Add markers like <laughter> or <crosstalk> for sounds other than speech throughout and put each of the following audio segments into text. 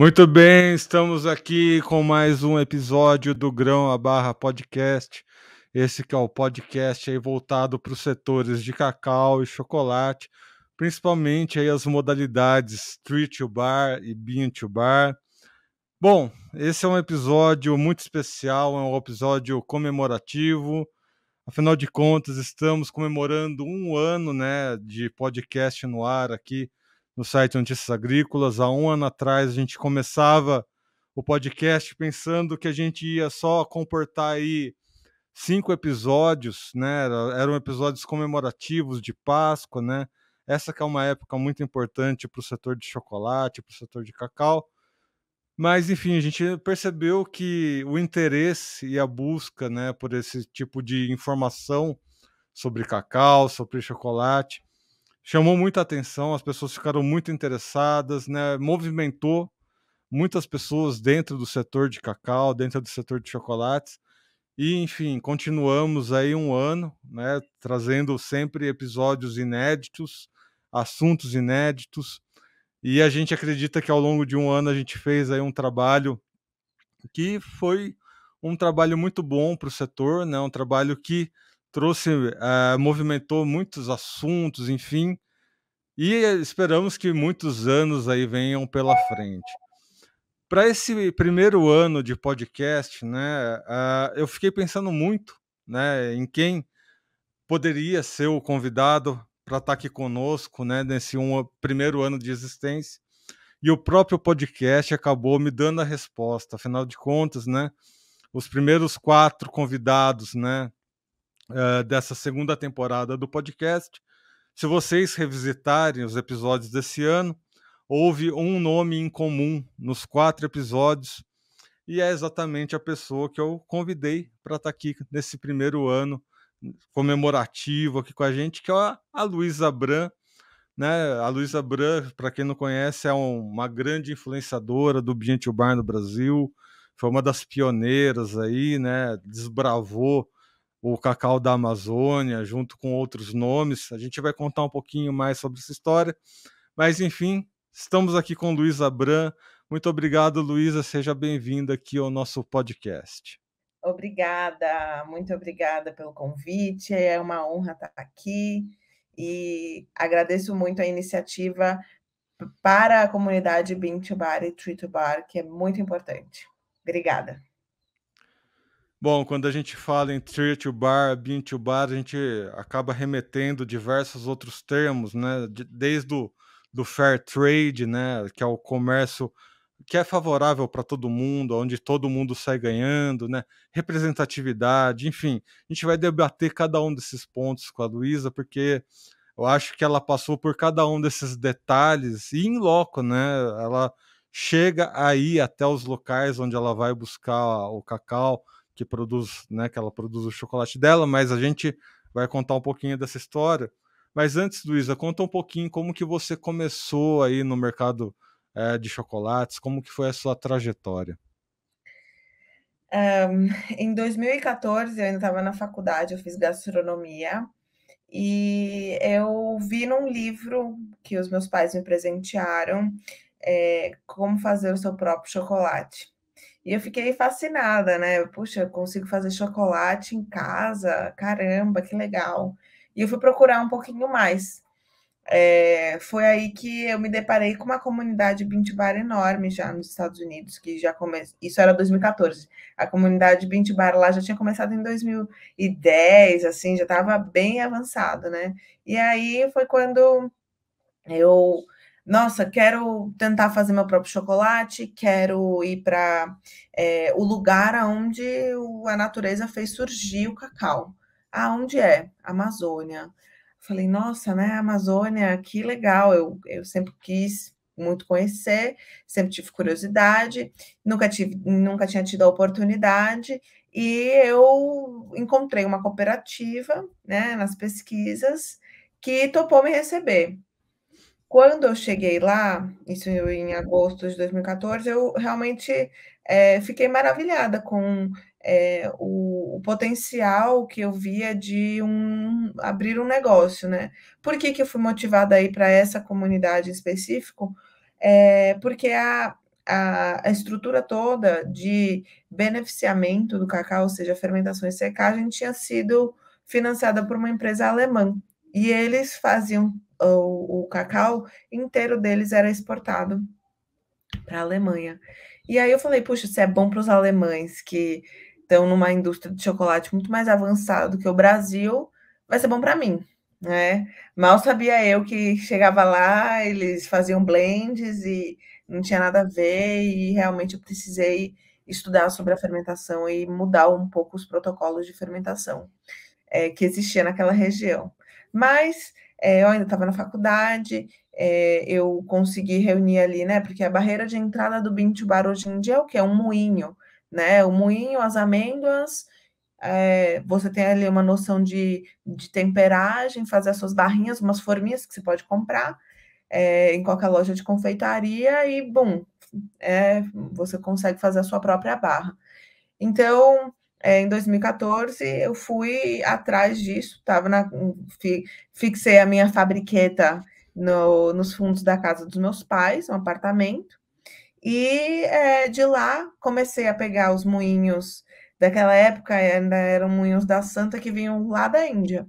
Muito bem, estamos aqui com mais um episódio do Grão a Barra Podcast. Esse que é o podcast aí voltado para os setores de cacau e chocolate, principalmente aí as modalidades Street to Bar e Bean to Bar. Bom, esse é um episódio muito especial, é um episódio comemorativo. Afinal de contas, estamos comemorando um ano né, de podcast no ar aqui no site Notícias Agrícolas. Há um ano atrás a gente começava o podcast pensando que a gente ia só comportar aí cinco episódios, né? Eram episódios comemorativos de Páscoa, né? Essa que é uma época muito importante para o setor de chocolate, para o setor de cacau. Mas, enfim, a gente percebeu que o interesse e a busca né, por esse tipo de informação sobre cacau, sobre chocolate, chamou muita atenção, as pessoas ficaram muito interessadas, né? Movimentou muitas pessoas dentro do setor de cacau, dentro do setor de chocolates. E, enfim, continuamos aí um ano, né, trazendo sempre episódios inéditos, assuntos inéditos. E a gente acredita que ao longo de um ano a gente fez aí um trabalho que foi um trabalho muito bom para o setor, né, um trabalho que trouxe, eh, movimentou muitos assuntos, enfim, e esperamos que muitos anos aí venham pela frente. Para esse primeiro ano de podcast, né, uh, eu fiquei pensando muito, né, em quem poderia ser o convidado para estar tá aqui conosco, né, nesse um, primeiro ano de existência. E o próprio podcast acabou me dando a resposta. Afinal de contas, né, os primeiros quatro convidados, né, eh, dessa segunda temporada do podcast. Se vocês revisitarem os episódios desse ano, houve um nome em comum nos quatro episódios e é exatamente a pessoa que eu convidei para estar tá aqui nesse primeiro ano comemorativo aqui com a gente, que é a Luísa Bran. Né? A Luísa Bran, para quem não conhece, é uma grande influenciadora do Ambiente Bar no Brasil, foi uma das pioneiras aí, né? desbravou o cacau da Amazônia, junto com outros nomes. A gente vai contar um pouquinho mais sobre essa história. Mas, enfim, estamos aqui com Luísa Abram. Muito obrigado, Luísa. Seja bem-vinda aqui ao nosso podcast. Obrigada, muito obrigada pelo convite. É uma honra estar aqui e agradeço muito a iniciativa para a comunidade Bean to Bar e Tree to Bar, que é muito importante. Obrigada. Bom, quando a gente fala em Tree to Bar, Bean to Bar, a gente acaba remetendo diversos outros termos, né? Desde o do fair trade, né? Que é o comércio que é favorável para todo mundo, onde todo mundo sai ganhando, né? Representatividade, enfim. A gente vai debater cada um desses pontos com a Luísa, porque eu acho que ela passou por cada um desses detalhes e em loco, né? Ela chega aí até os locais onde ela vai buscar o cacau que produz, né, que ela produz o chocolate dela, mas a gente vai contar um pouquinho dessa história. Mas antes, Luísa, conta um pouquinho como que você começou aí no mercado é, de chocolates, como que foi a sua trajetória? Um, em 2014, eu ainda estava na faculdade, eu fiz gastronomia, e eu vi num livro que os meus pais me presentearam é, como fazer o seu próprio chocolate. E eu fiquei fascinada, né? Puxa, eu consigo fazer chocolate em casa, caramba, que legal. E eu fui procurar um pouquinho mais. É, foi aí que eu me deparei com uma comunidade Bint Bar enorme já nos Estados Unidos, que já começou. Isso era 2014. A comunidade Bint Bar lá já tinha começado em 2010, assim, já estava bem avançado, né? E aí foi quando eu nossa, quero tentar fazer meu próprio chocolate, quero ir para é, o lugar onde a natureza fez surgir o cacau. Ah, onde é? Amazônia. Falei, nossa, né, Amazônia, que legal, eu, eu sempre quis muito conhecer, sempre tive curiosidade, nunca, tive, nunca tinha tido a oportunidade, e eu encontrei uma cooperativa, né, nas pesquisas, que topou me receber. Quando eu cheguei lá, isso em agosto de 2014, eu realmente é, fiquei maravilhada com é, o, o, potencial que eu via de um, abrir um negócio, né? Por que, que eu fui motivada aí para essa comunidade em específico? É, porque a, a, a, estrutura toda de beneficiamento do cacau, ou seja, fermentação e secagem, tinha sido financiada por uma empresa alemã. E eles faziam o, o cacau inteiro deles era exportado para a Alemanha. E aí eu falei, puxa, isso é bom para os alemães que estão numa indústria de chocolate muito mais avançada do que o Brasil, vai ser bom para mim, né? Mal sabia eu que chegava lá, eles faziam blends e não tinha nada a ver, e realmente eu precisei estudar sobre a fermentação e mudar um pouco os protocolos de fermentação é, que existia naquela região. Mas é, eu ainda estava na faculdade, é, eu consegui reunir ali, né? Porque a barreira de entrada do bintu-bar hoje em dia é o que? É um moinho, né? É o moinho, as amêndoas, é, você tem ali uma noção de, de temperagem, fazer as suas barrinhas, umas forminhas que você pode comprar é, em qualquer loja de confeitaria e, bom, é, você consegue fazer a sua própria barra. Então, é, em 2014, eu fui atrás disso, tava na, fi, fixei a minha fabriqueta no, nos fundos da casa dos meus pais, um apartamento, e é, de lá comecei a pegar os moinhos, daquela época ainda eram moinhos da Santa que vinham lá da Índia.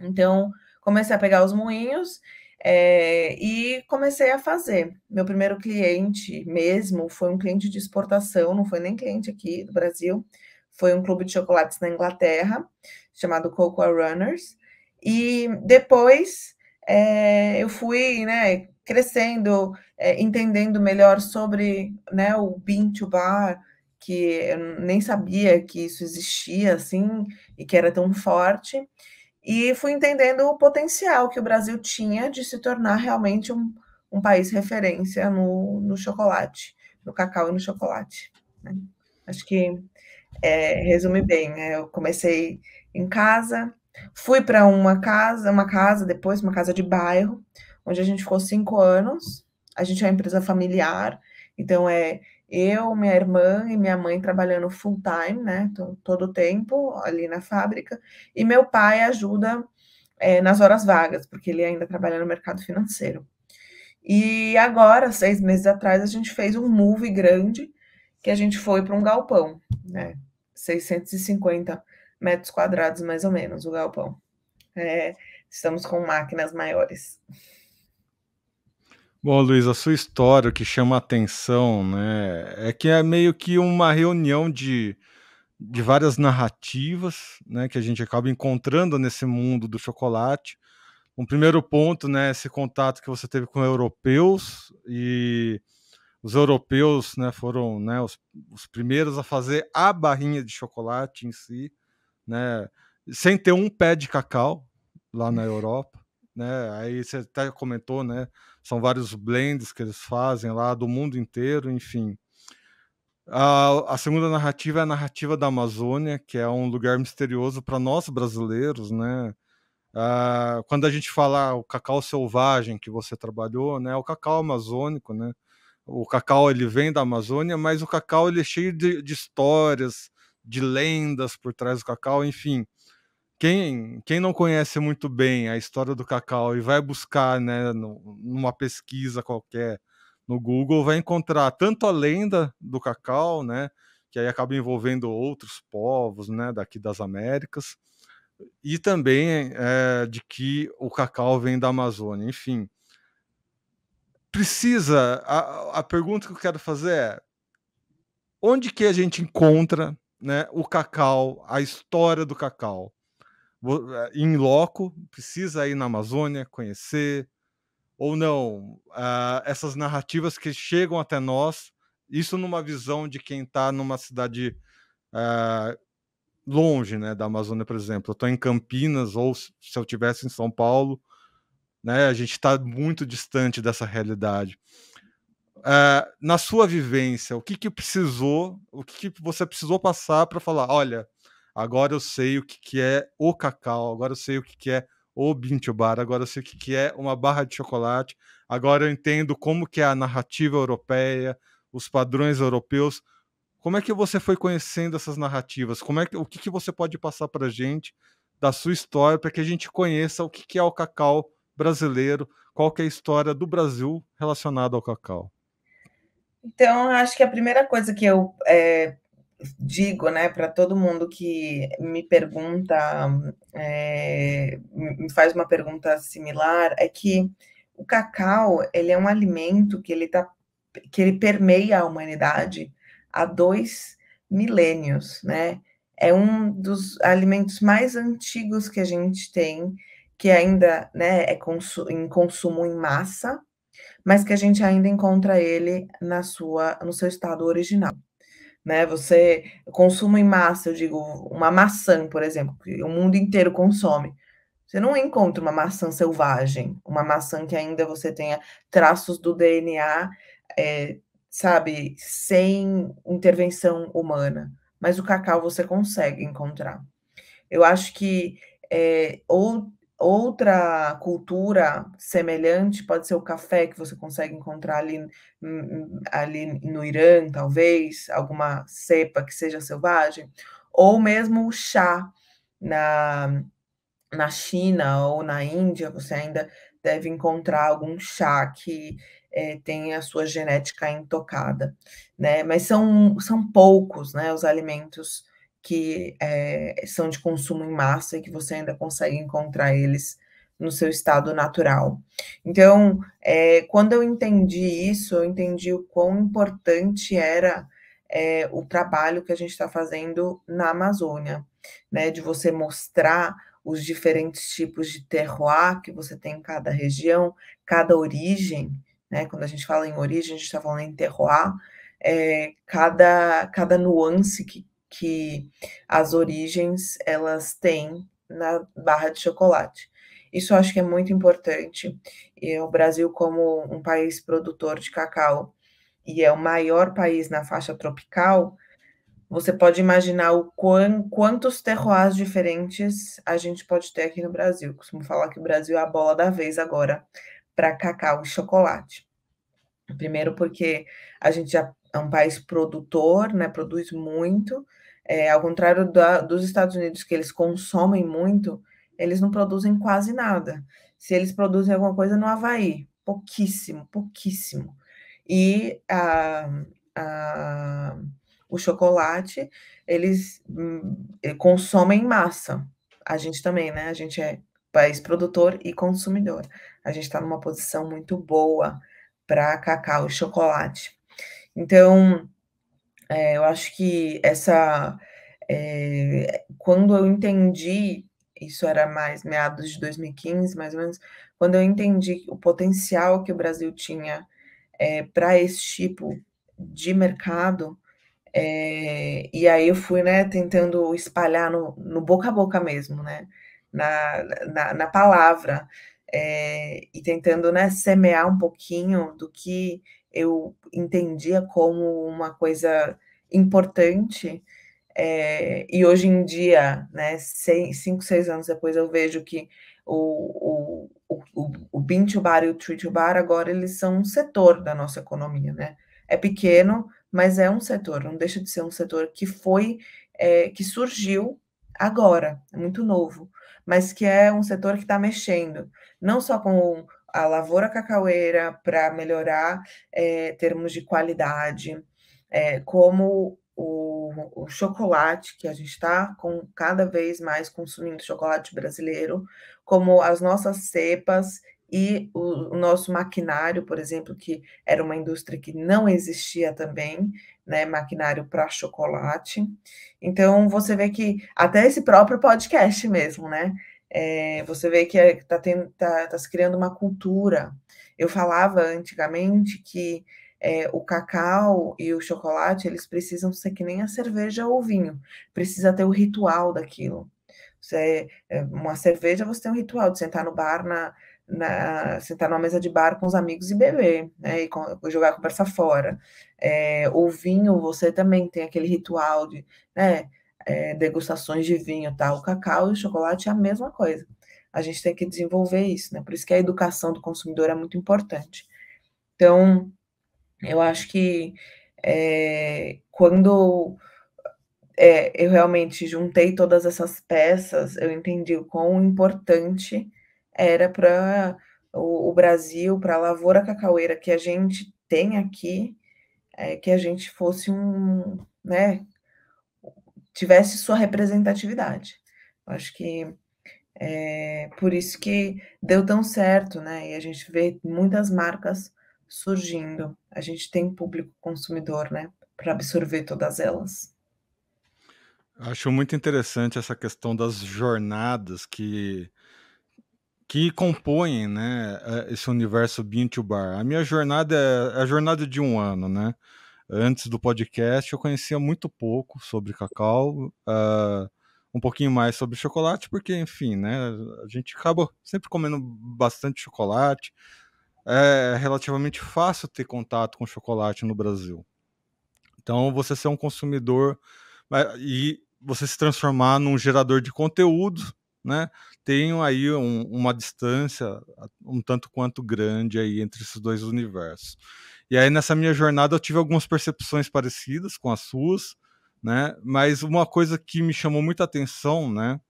Então, comecei a pegar os moinhos é, e comecei a fazer. Meu primeiro cliente mesmo foi um cliente de exportação, não foi nem cliente aqui do Brasil, foi um clube de chocolates na Inglaterra, chamado Cocoa Runners. E depois é, eu fui né, crescendo, é, entendendo melhor sobre né, o Bean to Bar, que eu nem sabia que isso existia assim e que era tão forte. E fui entendendo o potencial que o Brasil tinha de se tornar realmente um, um país referência no, no chocolate, no cacau e no chocolate. Né? Acho que é, resume bem, né? eu comecei em casa, fui para uma casa, uma casa depois, uma casa de bairro, onde a gente ficou cinco anos. A gente é uma empresa familiar, então é eu, minha irmã e minha mãe trabalhando full time, né? Todo o tempo ali na fábrica. E meu pai ajuda é, nas horas vagas, porque ele ainda trabalha no mercado financeiro. E agora, seis meses atrás, a gente fez um move grande que a gente foi para um galpão, né? 650 metros quadrados, mais ou menos, o galpão. É, estamos com máquinas maiores. Bom, Luiz, a sua história, o que chama a atenção, né, é que é meio que uma reunião de, de várias narrativas, né, que a gente acaba encontrando nesse mundo do chocolate. Um primeiro ponto, né, é esse contato que você teve com europeus e os europeus né, foram né, os, os, primeiros a fazer a barrinha de chocolate em si, né, sem ter um pé de cacau lá na Europa. Né, aí você até comentou, né, são vários blends que eles fazem lá do mundo inteiro, enfim. A, a segunda narrativa é a narrativa da Amazônia, que é um lugar misterioso para nós brasileiros, né? quando a gente fala o cacau selvagem que você trabalhou, né, é o cacau amazônico, né? o cacau ele vem da Amazônia, mas o cacau ele é cheio de, de histórias, de lendas por trás do cacau, enfim. Quem, quem não conhece muito bem a história do cacau e vai buscar né, no, numa pesquisa qualquer no Google, vai encontrar tanto a lenda do cacau, né, que aí acaba envolvendo outros povos né, daqui das Américas, e também é, de que o cacau vem da Amazônia. Enfim, precisa. A, a pergunta que eu quero fazer é: onde que a gente encontra né, o cacau, a história do cacau? É, em loco, precisa ir na Amazônia conhecer, ou não? Uh, essas narrativas que chegam até nós, isso numa visão de quem está numa cidade uh, longe né, da Amazônia, por exemplo. Eu estou em Campinas, ou se eu estivesse em São Paulo, né? A gente está muito distante dessa realidade. Uh, na sua vivência, o que, que precisou, o que, que você precisou passar para falar, olha, agora eu sei o que, que é o cacau, agora eu sei o que, que é o Bintubar, agora eu sei o que, que é uma barra de chocolate, agora eu entendo como que é a narrativa europeia, os padrões europeus. Como é que você foi conhecendo essas narrativas? Como é que, o que, que você pode passar para gente da sua história para que a gente conheça o que, que é o cacau brasileiro, qual que é a história do Brasil relacionada ao cacau? Então, acho que a primeira coisa que eu é, digo, né, para todo mundo que me pergunta, é, me faz uma pergunta similar, é que o cacau ele é um alimento que ele tá, que ele permeia a humanidade há dois milênios, né? É um dos alimentos mais antigos que a gente tem que ainda né, é consu em consumo em massa, mas que a gente ainda encontra ele na sua, no seu estado original. Né, você consumo em massa, eu digo, uma maçã, por exemplo, que o mundo inteiro consome. Você não encontra uma maçã selvagem, uma maçã que ainda você tenha traços do DNA, é, eh, sabe, sem intervenção humana. Mas o cacau você consegue encontrar. Eu acho que é, ou Outra cultura semelhante pode ser o café que você consegue encontrar ali, hum, hum, ali no Irã, talvez, alguma cepa que seja selvagem, ou mesmo o chá na, na China ou na Índia, você ainda deve encontrar algum chá que é, eh, tem a sua genética intocada, né? Mas são, são poucos, né, os alimentos que é, são de consumo em massa e que você ainda consegue encontrar eles no seu estado natural. Então, é, quando eu entendi isso, eu entendi o quão importante era é, o trabalho que a gente está fazendo na Amazônia, né? De você mostrar os diferentes tipos de terroir que você tem em cada região, cada origem, né? Quando a gente fala em origem, a gente está falando em terroir, é, cada, cada nuance que que as origens elas têm na barra de chocolate. Isso eu acho que é muito importante. E o Brasil, como um país produtor de cacau e é o maior país na faixa tropical, você pode imaginar o quão, quantos terroirs diferentes a gente pode ter aqui no Brasil. Eu costumo falar que o Brasil é a bola da vez agora para cacau e chocolate. Primeiro, porque a gente já é um país produtor, né, produz muito, é, ao contrário da, dos Estados Unidos, que eles consomem muito, eles não produzem quase nada. Se eles produzem alguma coisa no Havaí, pouquíssimo, pouquíssimo. E a, a, o chocolate, eles hum, consomem massa. A gente também, né? A gente é país produtor e consumidor. A gente está numa posição muito boa para cacau e chocolate. Então, é, eu acho que essa. É, quando eu entendi, isso era mais meados de 2015, mais ou menos, quando eu entendi o potencial que o Brasil tinha é, para esse tipo de mercado, é, e aí eu fui né, tentando espalhar no, no boca a boca mesmo, né, na, na, na palavra, é, e tentando né, semear um pouquinho do que eu entendia como uma coisa importante. É, e hoje em dia, né, seis, cinco, seis anos depois, eu vejo que o, o, o, o to Bar e o Tree to Bar agora eles são um setor da nossa economia, né? É pequeno, mas é um setor, não deixa de ser um setor que foi, é, que surgiu agora, é muito novo, mas que é um setor que está mexendo, não só com a lavoura cacaueira para melhorar é, termos de qualidade, é, como o, o, chocolate, que a gente está com cada vez mais consumindo chocolate brasileiro, como as nossas cepas e o, o, nosso maquinário, por exemplo, que era uma indústria que não existia também, né, maquinário para chocolate. Então você vê que até esse próprio podcast mesmo, né? É, você vê que está é, tá, tá se criando uma cultura. Eu falava antigamente que é, o cacau e o chocolate, eles precisam ser que nem a cerveja ou o vinho. Precisa ter o ritual daquilo. Você, é, uma cerveja, você tem um ritual de sentar no bar, na, na sentar numa mesa de bar com os amigos e beber, né? E com, jogar a conversa fora. É, o vinho, você também tem aquele ritual de, né? é, degustações de vinho, tá? O cacau e o chocolate é a mesma coisa. A gente tem que desenvolver isso, né? Por isso que a educação do consumidor é muito importante. Então, eu acho que é, quando é, eu realmente juntei todas essas peças, eu entendi o quão importante era para o, o, Brasil, para a lavoura cacaueira que a gente tem aqui, é, que a gente fosse um, né, tivesse sua representatividade. Eu acho que é por isso que deu tão certo, né? E a gente vê muitas marcas surgindo. A gente tem público consumidor, né? Para absorver todas elas. Acho muito interessante essa questão das jornadas que que compõem, né, é, esse universo Bean to Bar. A minha jornada é, é a jornada de um ano, né? antes do podcast, eu conhecia muito pouco sobre cacau, uh, um pouquinho mais sobre chocolate, porque, enfim, né, a gente acaba sempre comendo bastante chocolate. É relativamente fácil ter contato com chocolate no Brasil. Então, você ser um consumidor é, e você se transformar num gerador de conteúdo, né? Tem aí um, uma distância um tanto quanto grande aí entre esses dois universos. E aí nessa minha jornada eu tive algumas percepções parecidas com as suas, né? Mas uma coisa que me chamou muita atenção, né?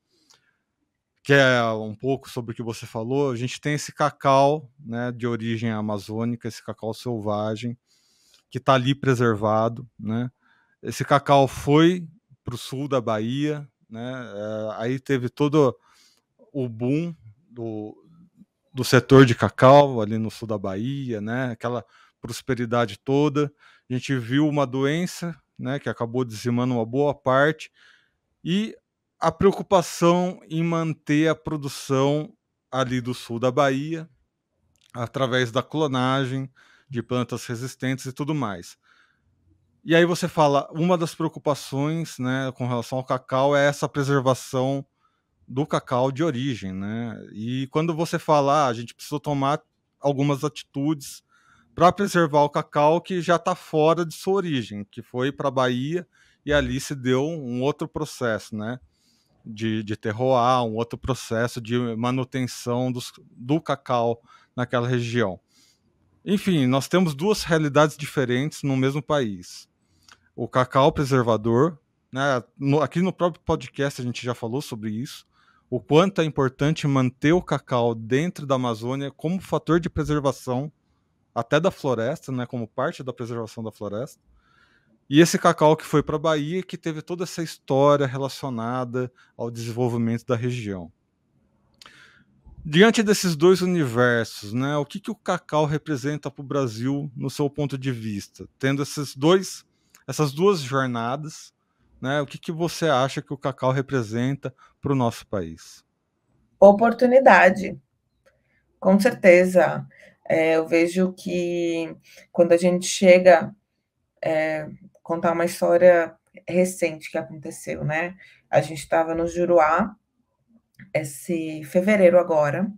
Que é um pouco sobre o que você falou. A gente tem esse cacau, né? De origem amazônica, esse cacau selvagem que está ali preservado, né? Esse cacau foi para o sul da Bahia, né? É, aí teve todo o boom do, do setor de cacau ali no sul da Bahia, né? Aquela prosperidade toda. A gente viu uma doença, né, que acabou dizimando uma boa parte, e a preocupação em manter a produção ali do sul da Bahia, através da clonagem de plantas resistentes e tudo mais. E aí você fala, uma das preocupações, né, com relação ao cacau é essa preservação do cacau de origem, né? E quando você fala, ah, a gente precisa tomar algumas atitudes para preservar o cacau que já está fora de sua origem, que foi para a Bahia e ali se deu um outro processo, né? De, de terroir, um outro processo de manutenção dos, do cacau naquela região. Enfim, nós temos duas realidades diferentes no mesmo país. O cacau preservador, né? No, aqui no próprio podcast a gente já falou sobre isso, o quanto é importante manter o cacau dentro da Amazônia como fator de preservação até da floresta, né, como parte da preservação da floresta. E esse cacau que foi para a Bahia, que teve toda essa história relacionada ao desenvolvimento da região. Diante desses dois universos, né, o que, que o cacau representa para o Brasil no seu ponto de vista? Tendo esses dois, essas duas jornadas, né, o que, que você acha que o cacau representa para o nosso país? Oportunidade, com certeza. É, eu vejo que quando a gente chega é, contar uma história recente que aconteceu, né? A gente estava no Juruá esse fevereiro agora,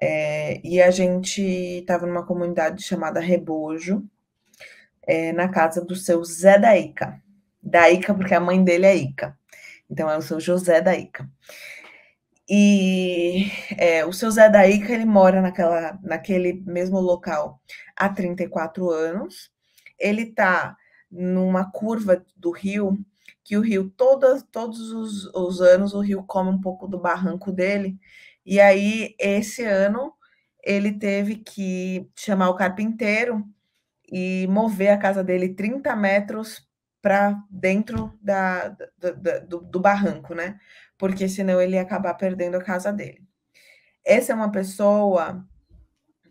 é, e a gente estava numa comunidade chamada Rebojo, é, na casa do seu Zé da Ica. Da Ica, porque a mãe dele é Ica. Então é o seu José da Ica. E é, o seu Zé da Ica, ele mora naquela, naquele mesmo local há 34 anos. Ele está numa curva do rio, que o rio, todas, todos os, os anos, o rio come um pouco do barranco dele. E aí, esse ano, ele teve que chamar o carpinteiro e mover a casa dele 30 metros para dentro da, da, da do, do barranco, né? porque senão ele ia acabar perdendo a casa dele. Essa é uma pessoa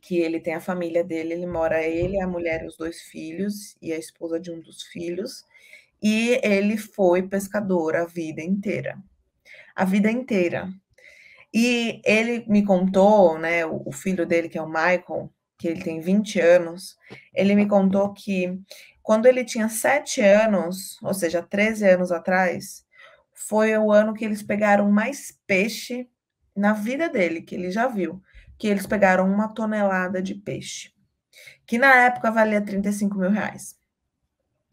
que ele tem a família dele, ele mora ele, a mulher e os dois filhos e a esposa de um dos filhos, e ele foi pescador a vida inteira. A vida inteira. E ele me contou, né, o filho dele que é o Michael, que ele tem 20 anos, ele me contou que quando ele tinha 7 anos, ou seja, 13 anos atrás, foi o ano que eles pegaram mais peixe na vida dele, que ele já viu, que eles pegaram uma tonelada de peixe, que na época valia 35 mil reais,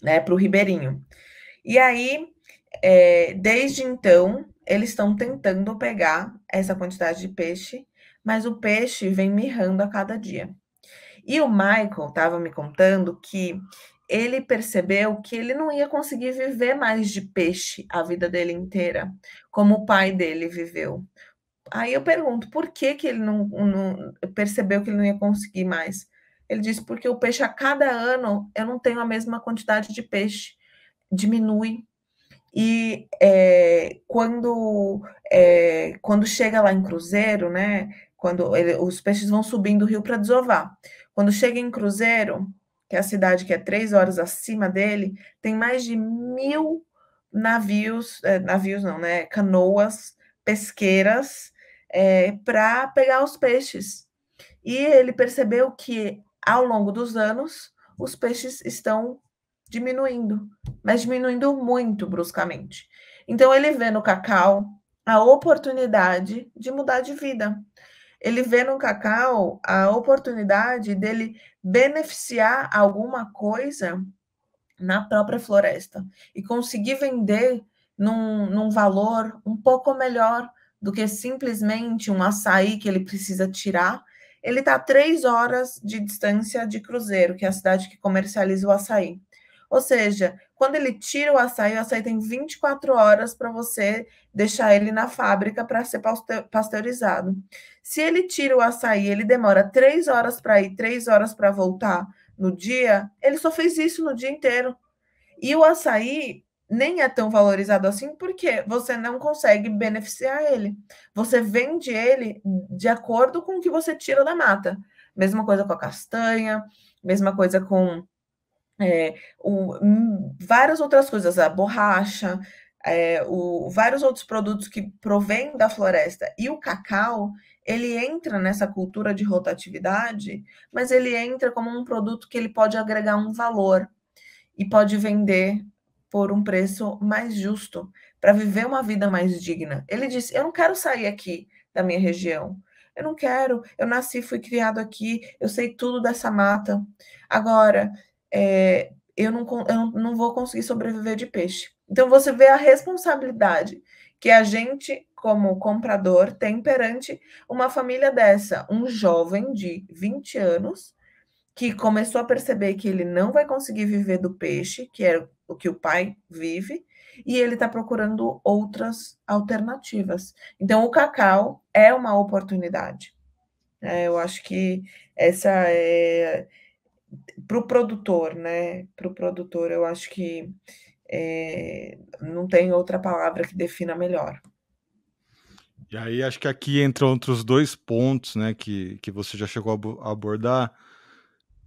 né, para o Ribeirinho. E aí, é, desde então, eles estão tentando pegar essa quantidade de peixe, mas o peixe vem mirrando a cada dia. E o Michael estava me contando que ele percebeu que ele não ia conseguir viver mais de peixe a vida dele inteira, como o pai dele viveu. Aí eu pergunto, por que, que ele não, não percebeu que ele não ia conseguir mais? Ele disse, porque o peixe a cada ano eu não tenho a mesma quantidade de peixe, diminui. E é, quando, é, quando chega lá em cruzeiro, né? Quando ele, os peixes vão subindo o rio para desovar. Quando chega em cruzeiro, que é a cidade que é três horas acima dele, tem mais de mil navios, é, navios não, né? Canoas, pesqueiras, é, para pegar os peixes. E ele percebeu que ao longo dos anos os peixes estão diminuindo, mas diminuindo muito bruscamente. Então ele vê no cacau a oportunidade de mudar de vida ele vê no cacau a oportunidade dele beneficiar alguma coisa na própria floresta e conseguir vender num, num valor um pouco melhor do que simplesmente um açaí que ele precisa tirar. Ele está a três horas de distância de Cruzeiro, que é a cidade que comercializa o açaí. Ou seja, quando ele tira o açaí, o açaí tem 24 horas para você deixar ele na fábrica para ser pasteurizado. Se ele tira o açaí, ele demora 3 horas para ir, 3 horas para voltar no dia, ele só fez isso no dia inteiro. E o açaí nem é tão valorizado assim porque você não consegue beneficiar ele. Você vende ele de acordo com o que você tira da mata. Mesma coisa com a castanha, mesma coisa com é, o, várias outras coisas, a borracha, é, o, vários outros produtos que provêm da floresta. E o cacau, ele entra nessa cultura de rotatividade, mas ele entra como um produto que ele pode agregar um valor e pode vender por um preço mais justo, para viver uma vida mais digna. Ele disse: Eu não quero sair aqui da minha região. Eu não quero. Eu nasci, fui criado aqui. Eu sei tudo dessa mata. Agora, é, eu, não, eu não vou conseguir sobreviver de peixe. Então você vê a responsabilidade que a gente, como comprador, tem perante uma família dessa, um jovem de 20 anos que começou a perceber que ele não vai conseguir viver do peixe, que é o que o pai vive, e ele está procurando outras alternativas. Então, o cacau é uma oportunidade. É, eu acho que essa é, para o produtor, né? Para o produtor, eu acho que é, não tem outra palavra que defina melhor. E aí acho que aqui entram outros dois pontos, né, que, que você já chegou a abordar,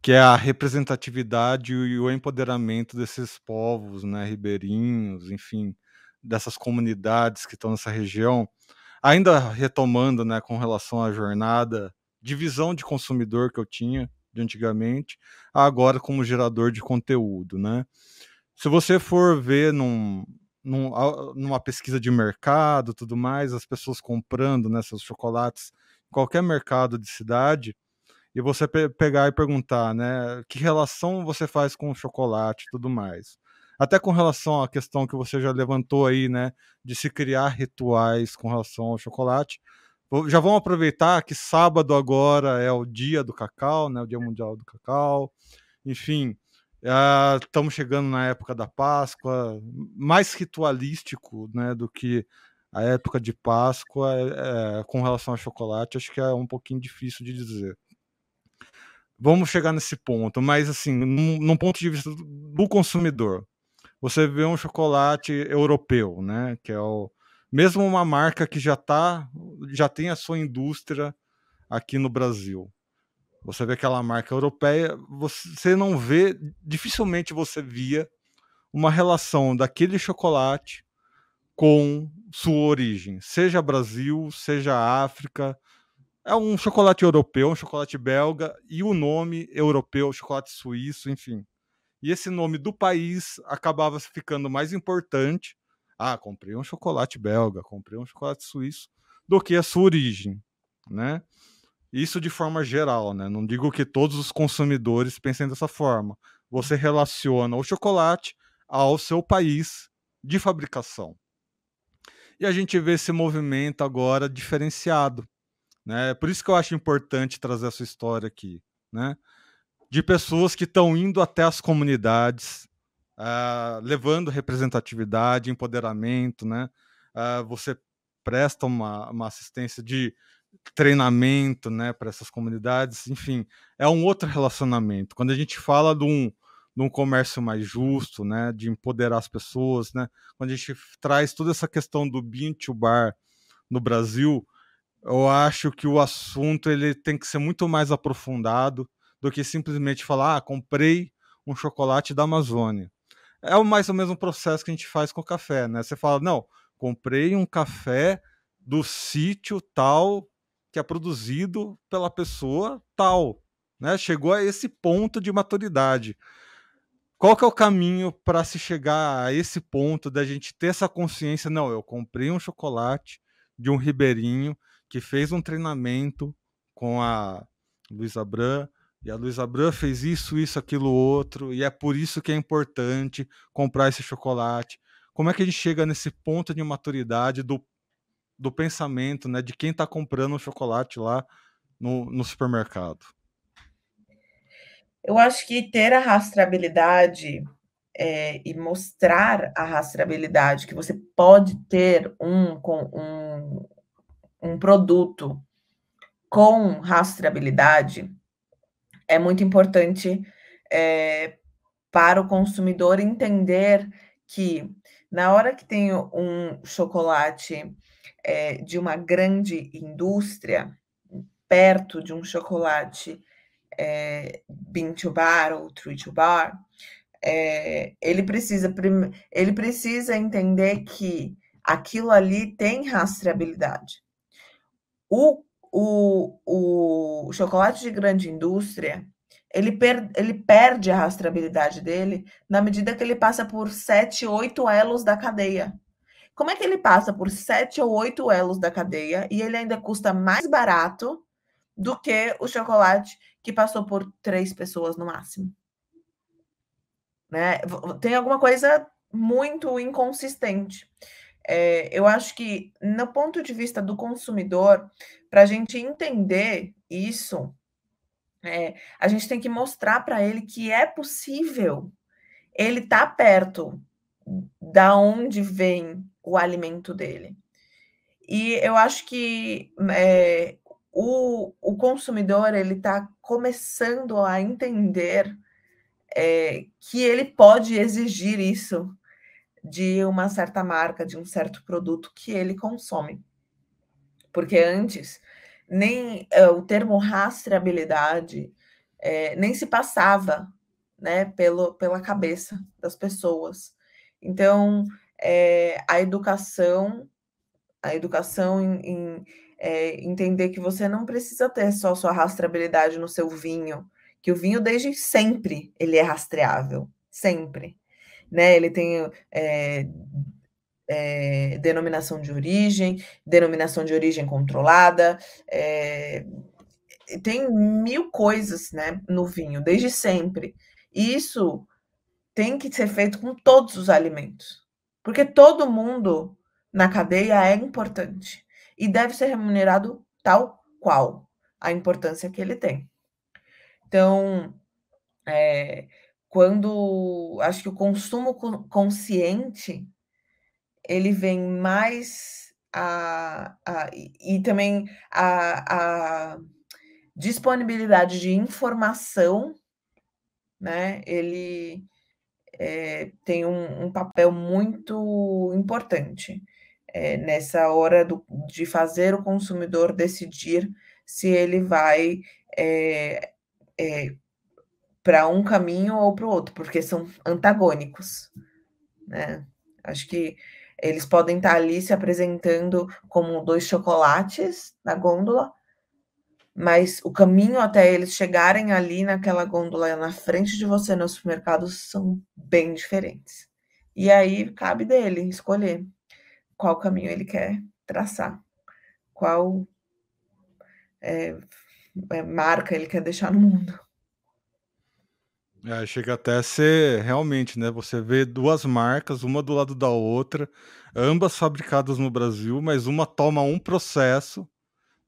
que é a representatividade e o empoderamento desses povos, né, ribeirinhos, enfim, dessas comunidades que estão nessa região. Ainda retomando, né, com relação à jornada, divisão de consumidor que eu tinha, de antigamente, agora como gerador de conteúdo, né? Se você for ver num, num, numa pesquisa de mercado, tudo mais, as pessoas comprando né, seus chocolates em qualquer mercado de cidade, e você pe pegar e perguntar, né, que relação você faz com o chocolate, tudo mais. Até com relação à questão que você já levantou aí, né, de se criar rituais com relação ao chocolate, já vamos aproveitar que sábado agora é o dia do cacau, né? O dia mundial do cacau. Enfim, ah, estamos uh, chegando na época da Páscoa, mais ritualístico, né, do que a época de Páscoa é, é, com relação ao chocolate. Acho que é um pouquinho difícil de dizer. Vamos chegar nesse ponto, mas assim, num, num ponto de vista do consumidor, você vê um chocolate europeu, né, que é o mesmo uma marca que já tá, já tem a sua indústria aqui no Brasil. Você vê aquela marca europeia, você não vê, dificilmente você via uma relação daquele chocolate com sua origem, seja Brasil, seja África. É um chocolate europeu, um chocolate belga e o nome europeu, chocolate suíço, enfim. E esse nome do país acabava ficando mais importante ah, comprei um chocolate belga, comprei um chocolate suíço, do que a sua origem, né? Isso de forma geral, né? Não digo que todos os consumidores pensem dessa forma. Você relaciona o chocolate ao seu país de fabricação. E a gente vê esse movimento agora diferenciado, né? Por isso que eu acho importante trazer essa história aqui, né? De pessoas que estão indo até as comunidades, uh, levando representatividade, empoderamento, né? Uh, você presta uma, uma assistência de treinamento, né, para essas comunidades, enfim, é um outro relacionamento. Quando a gente fala de um, de um comércio mais justo, né, de empoderar as pessoas, né, quando a gente traz toda essa questão do bean to bar no Brasil, eu acho que o assunto ele tem que ser muito mais aprofundado do que simplesmente falar, ah, comprei um chocolate da Amazônia é mais ou menos um processo que a gente faz com o café, né? Você fala, não, comprei um café do sítio tal que é produzido pela pessoa tal, né? Chegou a esse ponto de maturidade. Qual que é o caminho para se chegar a esse ponto da gente ter essa consciência? Não, eu comprei um chocolate de um ribeirinho que fez um treinamento com a Luísa Bran, e a Luísa Bran fez isso, isso, aquilo, outro, e é por isso que é importante comprar esse chocolate. Como é que a gente chega nesse ponto de maturidade do, do pensamento, né, de quem está comprando o chocolate lá no, no supermercado? Eu acho que ter a rastreabilidade é, e mostrar a rastreabilidade que você pode ter um, com um, um produto com rastreabilidade é muito importante é, para o consumidor entender que na hora que tem um chocolate é, de uma grande indústria, perto de um chocolate é, eh, bean to bar ou true to bar, é, ele, precisa, ele precisa entender que aquilo ali tem rastreabilidade. O o, o chocolate de grande indústria, ele, per, ele perde a rastreabilidade dele na medida que ele passa por sete, oito elos da cadeia. Como é que ele passa por sete ou oito elos da cadeia e ele ainda custa mais barato do que o chocolate que passou por três pessoas no máximo? Né? Tem alguma coisa muito inconsistente. É, eu acho que, no ponto de vista do consumidor, para a gente entender isso, é, a gente tem que mostrar para ele que é possível ele tá perto da onde vem o alimento dele. E eu acho que é, o, o consumidor ele está começando a entender é, que ele pode exigir isso de uma certa marca, de um certo produto que ele consome. Porque antes, nem uh, o termo rastreabilidade é, nem se passava né, pelo, pela cabeça das pessoas. Então, é, a educação, a educação em, em é, entender que você não precisa ter só sua rastreabilidade no seu vinho, que o vinho desde sempre ele é rastreável, sempre né? Ele tem é, é, denominação de origem, denominação de origem controlada, é, tem mil coisas, né, no vinho desde sempre. E isso tem que ser feito com todos os alimentos, porque todo mundo na cadeia é importante e deve ser remunerado tal qual a importância que ele tem. Então, é, quando acho que o consumo consciente ele vem mais a, a e também a, a, disponibilidade de informação, né? Ele é, tem um, um, papel muito importante é, nessa hora do, de fazer o consumidor decidir se ele vai é, é para um caminho ou para o outro, porque são antagônicos. Né? Acho que eles podem estar tá ali se apresentando como dois chocolates na gôndola, mas o caminho até eles chegarem ali naquela gôndola na frente de você no supermercado são bem diferentes. E aí cabe dele escolher qual caminho ele quer traçar, qual é, é marca ele quer deixar no mundo. É, chega até a ser realmente, né? Você vê duas marcas, uma do lado da outra, ambas fabricadas no Brasil, mas uma toma um processo,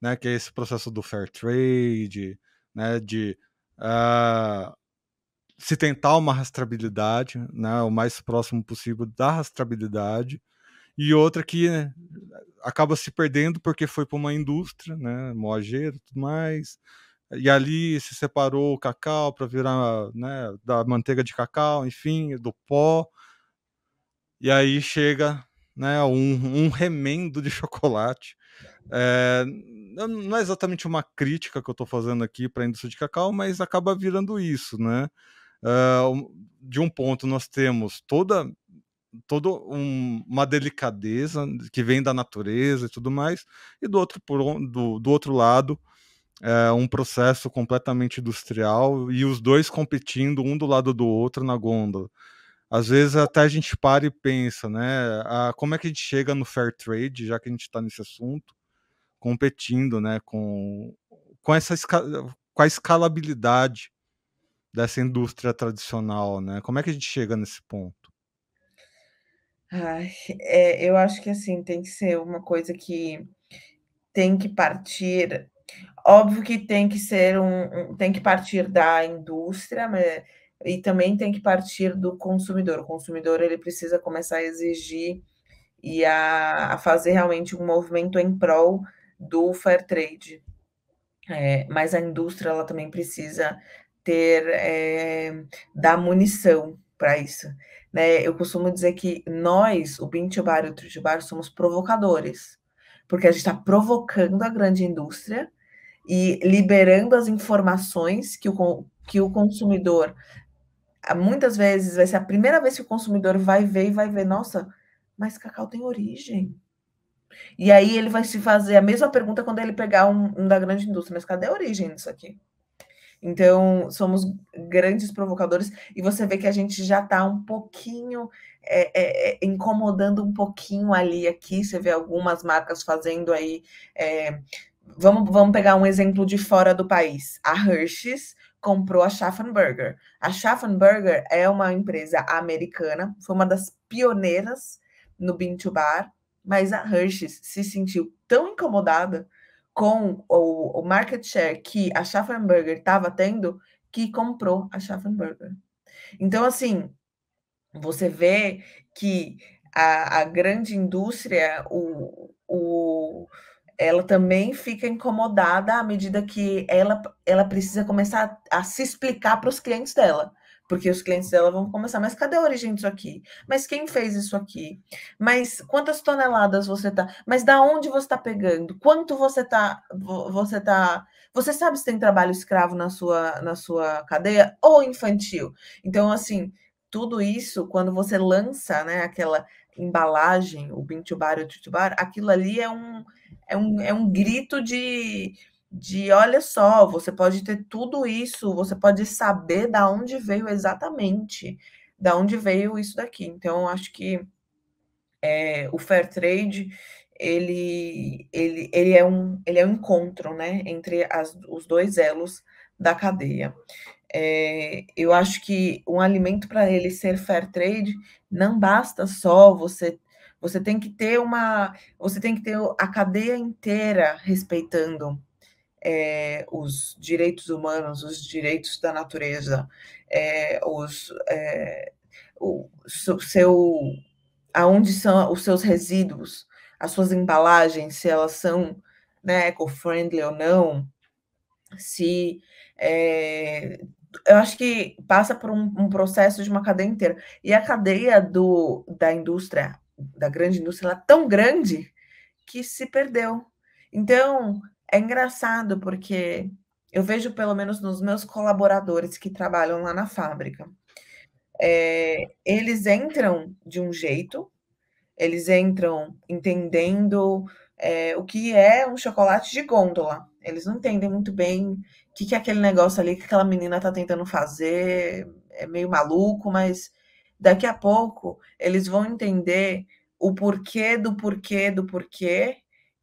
né? Que é esse processo do fair trade, né? De uh, se tentar uma rastreabilidade, né? O mais próximo possível da rastreabilidade, e outra que né, acaba se perdendo porque foi para uma indústria, né? Moageiro, tudo mais e ali se separou o cacau para virar né, da manteiga de cacau, enfim, do pó. E aí chega né, um, um remendo de <laughs> chocolate. É, não é exatamente uma crítica que eu estou fazendo aqui para a indústria de cacau, mas acaba virando isso, né? É, de um ponto nós temos toda toda um, uma delicadeza que vem da natureza e tudo mais, e do outro, por, do, do outro lado é, um processo completamente industrial e os dois competindo um do lado do outro na gôndola. Às vezes até a gente para e pensa, né? A, ah, como é que a gente chega no fair trade, já que a gente está nesse assunto, competindo, né? Com, com essa com a escalabilidade dessa indústria tradicional, né? Como é que a gente chega nesse ponto? Ai, é, eu acho que assim tem que ser uma coisa que tem que partir Óbvio que tem que ser um, um tem que partir da indústria, mas, né, e também tem que partir do consumidor. O consumidor ele precisa começar a exigir e a, a fazer realmente um movimento em prol do fair trade. É, mas a indústria ela também precisa ter é, dar munição para isso. Né? Eu costumo dizer que nós, o Bintibar e o Tritibar, somos provocadores, porque a gente está provocando a grande indústria e liberando as informações que o, que o consumidor ah, muitas vezes vai ser a primeira vez que o consumidor vai ver e vai ver, nossa, mas cacau tem origem. E aí ele vai se fazer a mesma pergunta quando ele pegar um, um da grande indústria, mas cadê a origem disso aqui? Então, somos grandes provocadores e você vê que a gente já está um pouquinho é, é, é, incomodando um pouquinho ali aqui. Você vê algumas marcas fazendo aí é, Vamos, vamos pegar um exemplo de fora do país. A Hershey's comprou a Schaffenberger. A Schaffenberger é uma empresa americana, foi uma das pioneiras no Bean to Bar, mas a Hershey's se sentiu tão incomodada com o, o market share que a Schaffenberger estava tendo que comprou a Schaffenberger. Então, assim, você vê que a, a grande indústria, o, o ela também fica incomodada à medida que ela, ela precisa começar a, a se explicar para os clientes dela. Porque os clientes dela vão começar, mas cadê a origem disso aqui? Mas quem fez isso aqui? Mas quantas toneladas você tá? Mas da onde você está pegando? Quanto você tá você tá Você sabe se tem trabalho escravo na sua na sua cadeia ou infantil? Então assim, tudo isso quando você lança, né, aquela embalagem, o Bintubar e o Tutubar, aquilo ali é um é um, é um grito de, de olha só, você pode ter tudo isso, você pode saber da onde veio exatamente, da onde veio isso daqui. Então, acho que é, o fair trade ele, ele, ele, é um, ele é um encontro né, entre as, os dois elos da cadeia. É, eu acho que um alimento para ele ser fair trade não basta só você você tem que ter uma, você tem que ter a cadeia inteira respeitando é, os direitos humanos, os direitos da natureza, é, os, é, o seu, aonde são os seus resíduos, as suas embalagens, se elas são né, eco-friendly ou não, se é, eu acho que passa por um, um, processo de uma cadeia inteira. E a cadeia do, da indústria da grande indústria ela é tão grande que se perdeu. Então, é engraçado porque eu vejo, pelo menos nos meus colaboradores que trabalham lá na fábrica, é, eles entram de um jeito, eles entram entendendo é, o que é um chocolate de gôndola. Eles não entendem muito bem o que, que é aquele negócio ali que aquela menina está tentando fazer, é meio maluco, mas daqui a pouco eles vão entender o porquê do porquê do porquê.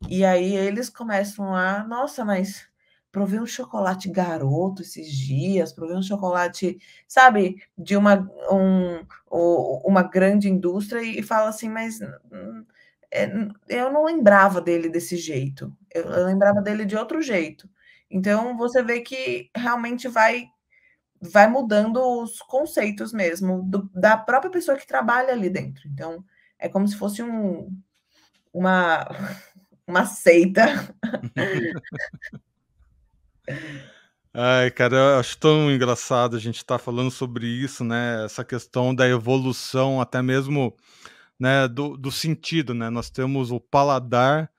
E aí eles começam a, nossa, mas provei um chocolate garoto esses dias, provei um chocolate, sabe, de uma, um, uma grande indústria e fala assim, mas hum, é, eu não lembrava dele desse jeito, eu, lembrava dele de outro jeito. Então você vê que realmente vai vai mudando os conceitos mesmo do, da própria pessoa que trabalha ali dentro. Então é como se fosse um, uma, <laughs> uma seita. Ai, cara, eu acho tão engraçado a gente estar tá falando sobre isso, né? Essa questão da evolução, até mesmo né, do, do sentido, né? Nós temos o paladar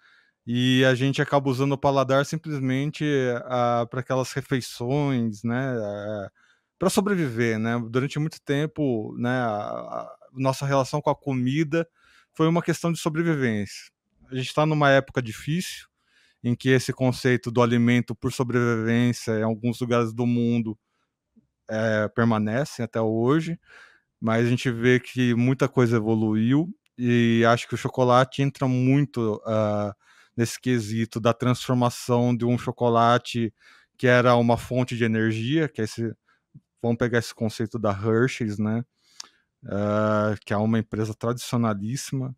e a gente acaba usando o paladar simplesmente ah, para aquelas refeições, né? Ah, para sobreviver, né? Durante muito tempo, né? A, a, nossa relação com a comida foi uma questão de sobrevivência. A gente está numa época difícil em que esse conceito do alimento por sobrevivência em alguns lugares do mundo é, permanece até hoje, mas a gente vê que muita coisa evoluiu e acho que o chocolate entra muito uh, nesse quesito da transformação de um chocolate que era uma fonte de energia, que é esse vamos pegar esse conceito da Hershey's, né? uh, que é uma empresa tradicionalíssima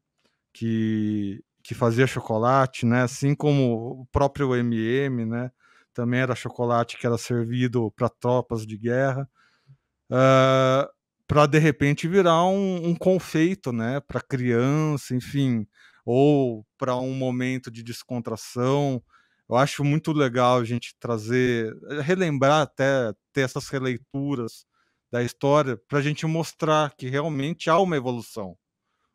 que, que fazia chocolate, né? Assim como o próprio MM, né? Também era chocolate que era servido para tropas de guerra. Uh, para de repente virar um, um confeito, né, para criança, enfim, ou para um momento de descontração. Eu acho muito legal a gente trazer, relembrar até ter essas releituras da história para a gente mostrar que realmente há uma evolução.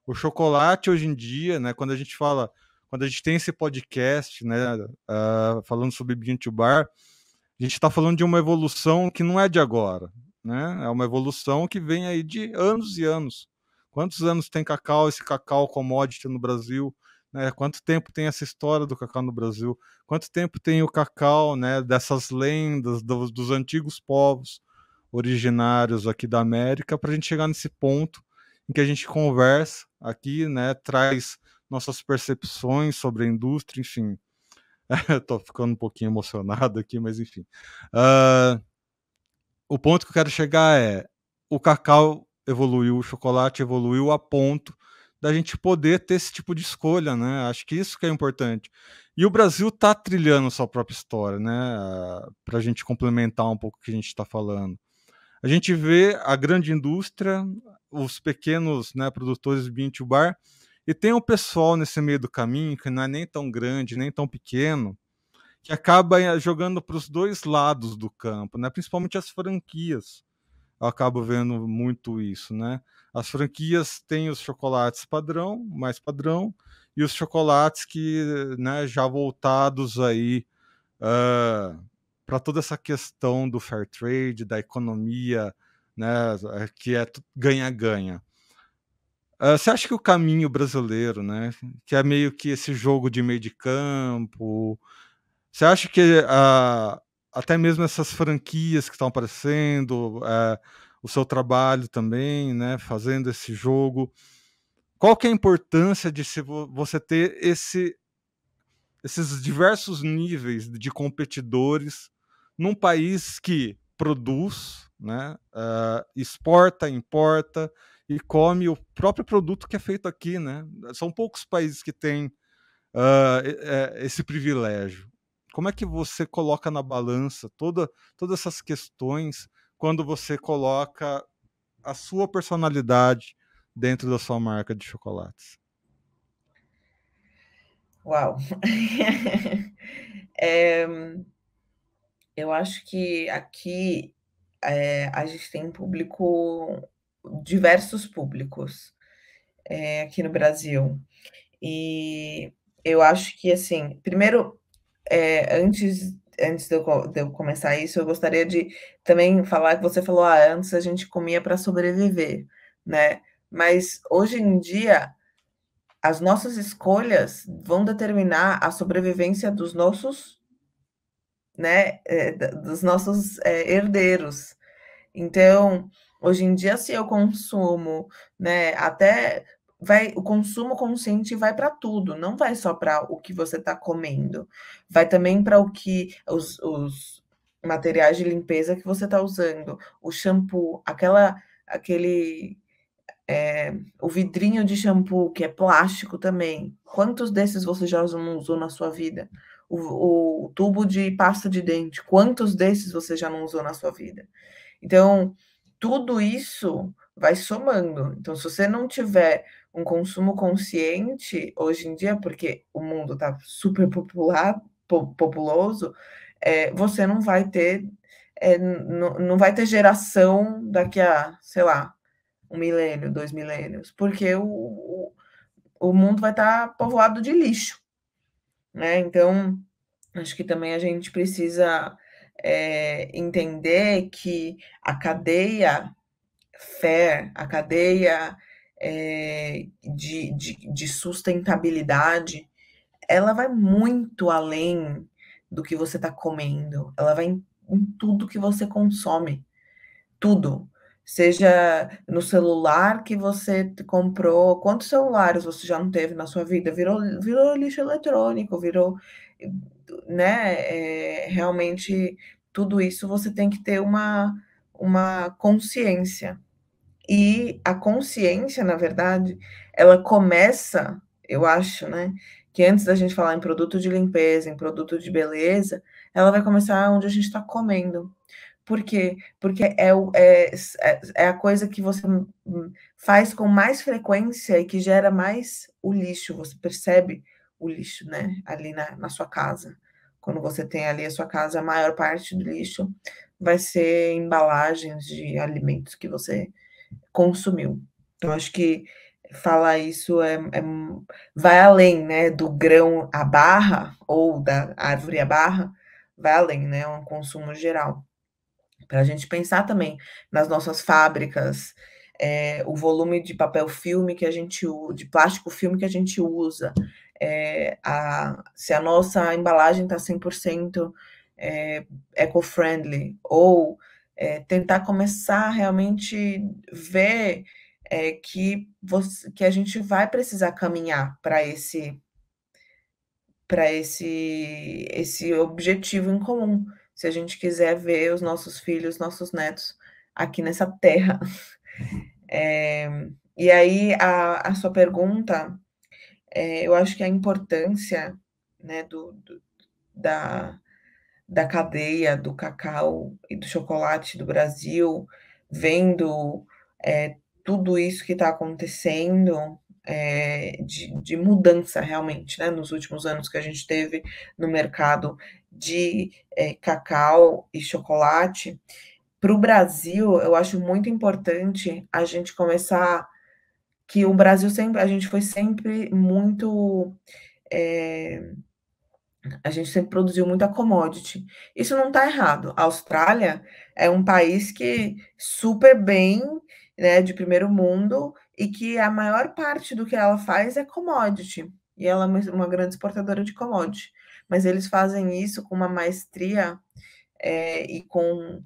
O chocolate hoje em dia, né, quando a gente fala, quando a gente tem esse podcast, né, uh, falando sobre Bean to Bar, a gente está falando de uma evolução que não é de agora, né? É uma evolução que vem aí de anos e anos. Quantos anos tem cacau, esse cacau commodity no Brasil? Né? Quanto tempo tem essa história do cacau no Brasil? Quanto tempo tem o cacau, né? Dessas lendas dos antigos povos? originários aqui da América, para a gente chegar nesse ponto em que a gente conversa aqui, né, traz nossas percepções sobre a indústria, enfim. <laughs> Estou ficando um pouquinho emocionado aqui, mas enfim. Uh, o ponto que eu quero chegar é: o cacau evoluiu, o chocolate evoluiu a ponto da gente poder ter esse tipo de escolha, né? Acho que isso que é importante. E o Brasil está trilhando sua própria história, né? Ah, para a gente complementar um pouco o que a gente está falando a gente vê a grande indústria, os pequenos né, produtores de to bar, e tem um pessoal nesse meio do caminho, que não é nem tão grande, nem tão pequeno, que acaba eh, jogando para os dois lados do campo, né? principalmente as franquias. Eu acabo vendo muito isso. Né? As franquias têm os chocolates padrão, mais padrão, e os chocolates que né, já voltados aí. Uh, para toda essa questão do fair trade, da economia, né, eh, que é ganha-ganha. Uh, você acha que o caminho brasileiro, né, que é meio que esse jogo de meio de campo, você acha que uh, até mesmo essas franquias que estão aparecendo, uh, o seu trabalho também, né, fazendo esse jogo, qual que é a importância de você ter esse, esses diversos níveis de competidores num país que produz, né, uh, exporta, importa e come o próprio produto que é feito aqui, né? São poucos países que têm uh, esse privilégio. Como é que você coloca na balança toda, todas essas questões quando você coloca a sua personalidade dentro da sua marca de chocolates? Uau! é, <laughs> Eu acho que aqui é, a gente tem público, diversos públicos é, aqui no Brasil. E eu acho que, assim, primeiro, é, antes, antes de eu, de, eu, começar isso, eu gostaria de também falar que você falou, ah, antes a gente comia para sobreviver, né? Mas hoje em dia, as nossas escolhas vão determinar a sobrevivência dos nossos né, é, dos nossos é, herdeiros. Então, hoje em dia, se eu consumo, né, até vai o consumo consciente vai para tudo, não vai só para o que você está comendo, vai também para o que os, os, materiais de limpeza que você está usando, o shampoo, aquela aquele é, o vidrinho de shampoo que é plástico também. Quantos desses você já usou na sua vida? o, o tubo de pasta de dente. Quantos desses você já não usou na sua vida? Então, tudo isso vai somando. Então, se você não tiver um consumo consciente hoje em dia, porque o mundo está super popular, po populoso, é, você não vai ter é, não vai ter geração daqui a, sei lá, um milênio, dois milênios, porque o, o, o mundo vai estar tá povoado de lixo né? Então, acho que também a gente precisa é, entender que a cadeia fair, a cadeia é, de, de, de sustentabilidade, ela vai muito além do que você está comendo, ela vai em, em tudo que você consome, tudo, seja no celular que você comprou, quantos celulares você já não teve na sua vida? Virou, virou lixo eletrônico, virou, né? É, realmente tudo isso você tem que ter uma, uma consciência. E a consciência, na verdade, ela começa, eu acho, né? Que antes da gente falar em produto de limpeza, em produto de beleza, ela vai começar onde a gente está comendo. Por quê? Porque é, o, é, é, é a coisa que você faz com mais frequência e que gera mais o lixo. Você percebe o lixo, né? Uhum. Ali na, na sua casa. Quando você tem ali a sua casa, a maior parte do lixo vai ser embalagens de alimentos que você consumiu. Então, acho que falar isso é, é, vai além, né? Do grão à barra, ou da árvore à barra, vai além, né? É um consumo geral para a gente pensar também nas nossas fábricas, é, o volume de papel filme que a gente usa, de plástico filme que a gente usa, é, a, se a nossa embalagem está 100% é, eco-friendly, ou é, tentar começar realmente ver que, você, que a gente vai precisar caminhar para esse para esse, esse objetivo em comum se a gente quiser ver os nossos filhos, nossos netos aqui nessa terra. É, <laughs> e aí, a, a sua pergunta, é, eu acho que a importância né, do, do, da, da cadeia do cacau e do chocolate do Brasil, vendo é, tudo isso que está acontecendo, é, de, de, mudança realmente, né? Nos últimos anos que a gente teve no mercado de é, cacau e chocolate, para o Brasil, eu acho muito importante a gente começar que o Brasil sempre, a gente foi sempre muito é, a gente sempre produziu muita commodity. Isso não está errado. A Austrália é um país que super bem, né, de primeiro mundo, e que a maior parte do que ela faz é commodity, e ela é uma grande exportadora de commodity, mas eles fazem isso com uma maestria é, e com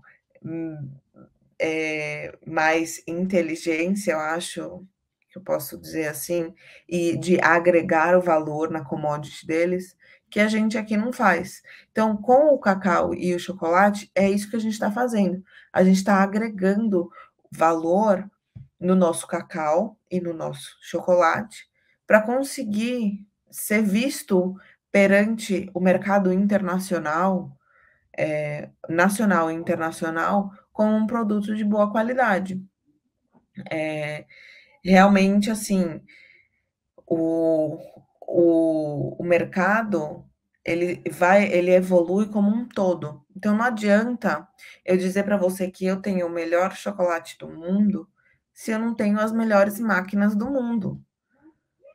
é, mais inteligência, eu acho que eu posso dizer assim, e de agregar o valor na commodity deles, que a gente aqui não faz. Então, com o cacau e o chocolate, é isso que a gente está fazendo. A gente está agregando valor no nosso cacau e no nosso chocolate para conseguir ser visto perante o mercado internacional, é, nacional e internacional, como um produto de boa qualidade. É, realmente, assim, o, o, o mercado ele vai, ele evolui como um todo. Então não adianta eu dizer para você que eu tenho o melhor chocolate do mundo se eu não tenho as melhores máquinas do mundo.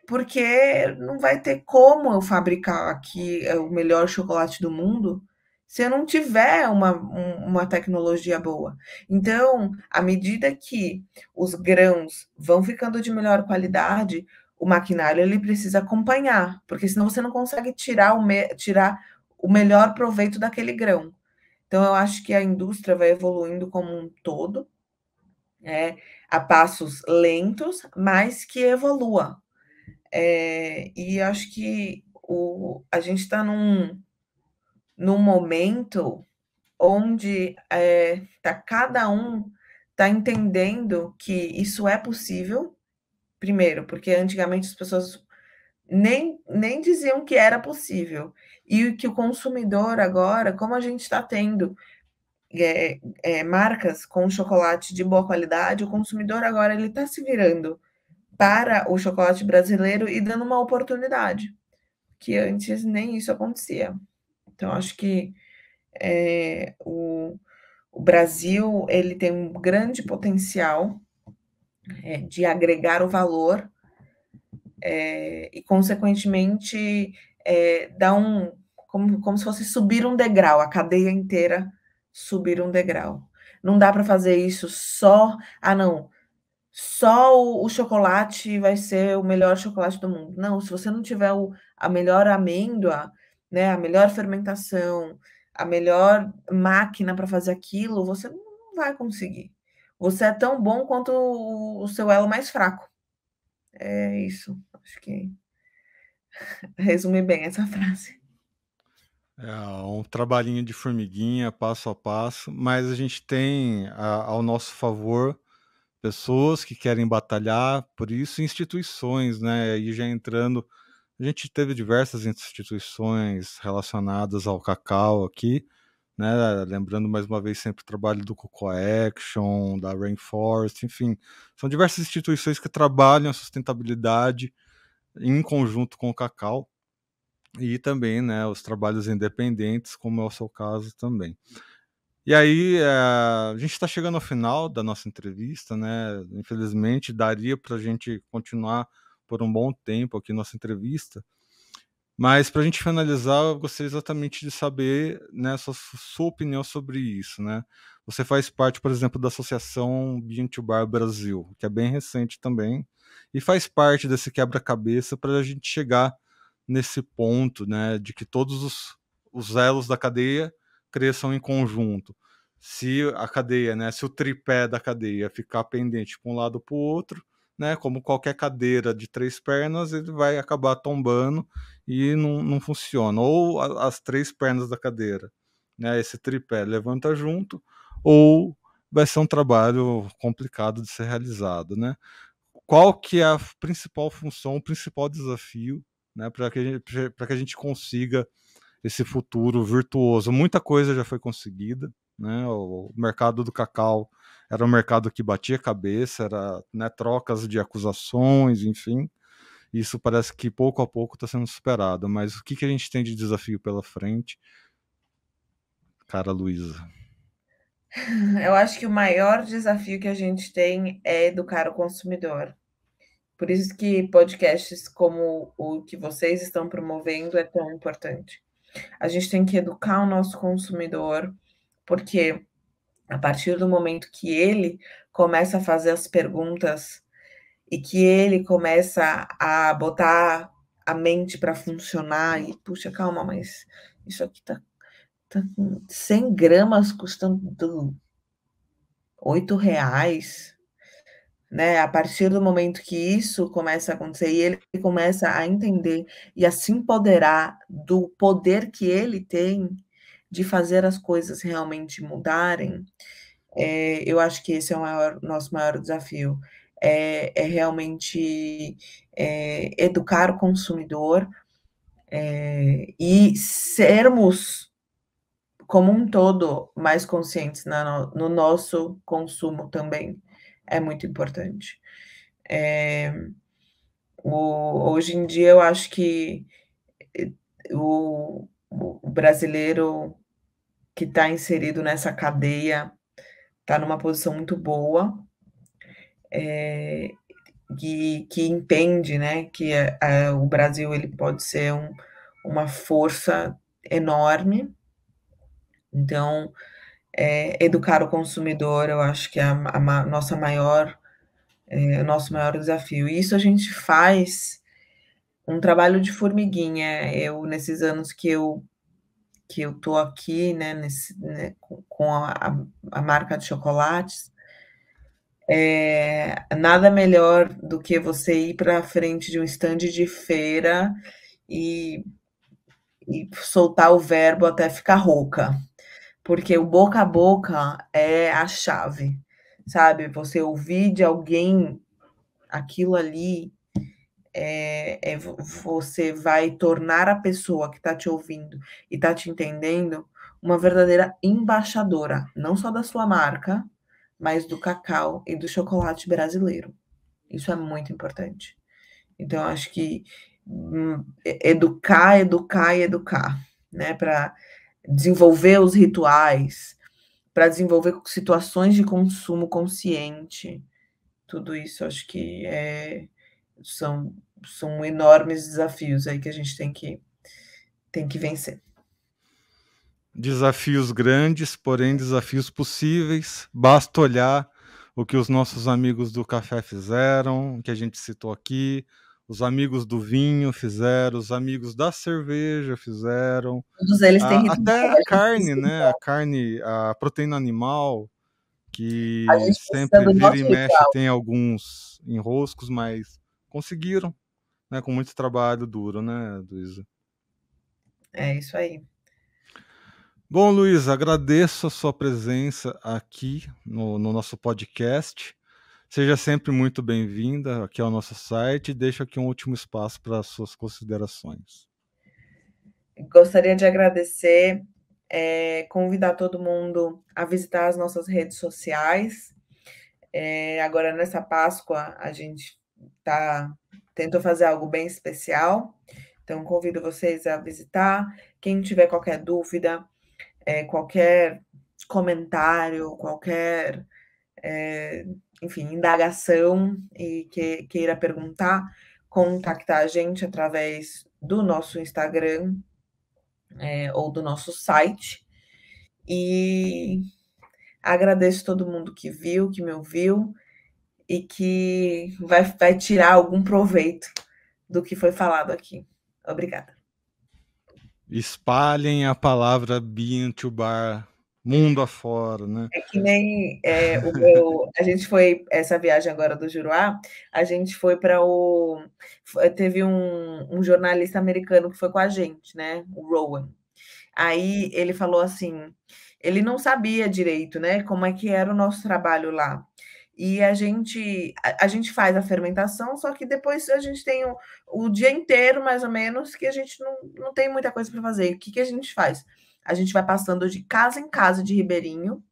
Porque não vai ter como eu fabricar aqui é, o melhor chocolate do mundo se eu não tiver uma, uma tecnologia boa. Então, à medida que os grãos vão ficando de melhor qualidade, o maquinário ele precisa acompanhar, porque senão você não consegue tirar o, me, tirar o melhor proveito daquele grão. Então, eu acho que a indústria vai evoluindo como um todo. né? a passos lentos, mas que evolua. É, e acho que o, a gente está num, num momento onde é, tá, cada um está entendendo que isso é possível, primeiro, porque antigamente as pessoas nem, nem diziam que era possível, e que o consumidor agora, como a gente está tendo é, é, marcas com chocolate de boa qualidade, o consumidor agora ele está se virando para o chocolate brasileiro e dando uma oportunidade que antes nem isso acontecia. Então acho que é, o, o, Brasil ele tem um grande potencial é, de agregar o valor é, e consequentemente é, dar um como, como se fosse subir um degrau a cadeia inteira subir um degrau. Não dá para fazer isso só. Ah, não. Só o, o, chocolate vai ser o melhor chocolate do mundo. Não, se você não tiver o, a melhor amêndoa, né, a melhor fermentação, a melhor máquina para fazer aquilo, você não vai conseguir. Você é tão bom quanto o, o seu elo mais fraco. É isso. Acho que <laughs> resume bem essa frase. É um trabalhinho de formiguinha, passo a passo, mas a gente tem a, ao nosso favor pessoas que querem batalhar por isso, instituições, né? E já entrando, a gente teve diversas instituições relacionadas ao cacau aqui, né? Lembrando mais uma vez sempre o trabalho do Coco Action, da Rainforest, enfim, são diversas instituições que trabalham a sustentabilidade em conjunto com o cacau e também né, os trabalhos independentes, como é o seu caso também. E aí, é, a gente está chegando ao final da nossa entrevista, né? Infelizmente, daria para a gente continuar por um bom tempo aqui nossa entrevista. Mas para a gente finalizar, eu gostaria exatamente de saber né, sua, sua, opinião sobre isso. Né? Você faz parte, por exemplo, da Associação Bean to Bar Brasil, que é bem recente também, e faz parte desse quebra-cabeça para a gente chegar nesse ponto, né, de que todos os, os elos da cadeia cresçam em conjunto. Se a cadeia, né, se o tripé da cadeia ficar pendente para um lado para o outro, né, como qualquer cadeira de três pernas, ele vai acabar tombando e não, não funciona. Ou a, as três pernas da cadeira, né, esse tripé levanta junto, ou vai ser um trabalho complicado de ser realizado, né? Qual que é a principal função, o principal desafio né, para que, que a gente consiga esse futuro virtuoso. Muita coisa já foi conseguida, né? O mercado do cacau era um mercado que batia cabeça, era né, trocas de acusações, enfim. Isso parece que pouco a pouco está sendo superado. Mas o que, que a gente tem de desafio pela frente, cara Luísa? <laughs> Eu acho que o maior desafio que a gente tem é educar o consumidor. Por isso que podcasts como o que vocês estão promovendo é tão importante. A gente tem que educar o nosso consumidor, porque a partir do momento que ele começa a fazer as perguntas e que ele começa a botar a mente para funcionar e puxa, calma, mas isso aqui tá, tá com 100 gramas custando 8 reais né? A partir do momento que isso começa a acontecer e ele começa a entender e a se empoderar do poder que ele tem de fazer as coisas realmente mudarem, é, eu acho que esse é o maior, nosso maior desafio. É, é realmente é, educar o consumidor é, e sermos como um todo mais conscientes na, no nosso consumo também é muito importante. É, o, hoje em dia, eu acho que eh, o, o brasileiro que está inserido nessa cadeia está numa posição muito boa é, e que entende né, que o Brasil ele pode ser um, uma força enorme. Então, é, educar o consumidor, eu acho que é a, a nossa maior, é, o nosso maior desafio. E isso a gente faz um trabalho de formiguinha. Eu, nesses anos que eu que eu tô aqui, né, nesse, né com a, a, marca de chocolates, é, nada melhor do que você ir para frente de um estande de feira e, e soltar o verbo até ficar rouca. Porque o boca a boca é a chave, sabe? Você ouvir de alguém aquilo ali, é, é você vai tornar a pessoa que está te ouvindo e está te entendendo uma verdadeira embaixadora, não só da sua marca, mas do cacau e do chocolate brasileiro. Isso é muito importante. Então, acho que hum, educar, educar e educar, né? Para desenvolver os rituais, para desenvolver situações de consumo consciente. Tudo isso acho que é, são, são enormes desafios aí que a gente tem que, tem que vencer. Desafios grandes, porém desafios possíveis. Basta olhar o que os nossos amigos do café fizeram, o que a gente citou aqui, os amigos do vinho fizeram, os amigos da cerveja fizeram. Todos eles têm a, Até a carne, né? A carne, a proteína animal, que tá sempre vira e mexe, ritual. tem alguns enroscos, mas conseguiram, né? Com muito trabalho duro, né, Luísa? É isso aí. Bom, Luísa, agradeço a sua presença aqui no, no nosso podcast. Seja sempre muito bem-vinda aqui ao nosso site. Deixo aqui um último espaço para suas considerações. Gostaria de agradecer, é, convidar todo mundo a visitar as nossas redes sociais. É, agora, nessa Páscoa, a gente tá, tentou fazer algo bem especial. Então, convido vocês a visitar. Quem tiver qualquer dúvida, é, qualquer comentário, qualquer é, enfim, indagação e que, queira perguntar, contactar a gente através do nosso Instagram é, ou do nosso site. E agradeço todo mundo que viu, que me ouviu e que vai, vai tirar algum proveito do que foi falado aqui. Obrigada. Espalhem a palavra Bean to Bar mundo afora, né? É que nem é, o meu, a gente foi essa viagem agora do Juruá, a gente foi para o teve um, um, jornalista americano que foi com a gente, né? O Rowan. Aí ele falou assim, ele não sabia direito, né? Como é que era o nosso trabalho lá? E a gente a, a gente faz a fermentação, só que depois a gente tem o, o dia inteiro mais ou menos que a gente não, não tem muita coisa para fazer. O que, que a gente faz? A gente vai passando de casa em casa de Ribeirinho,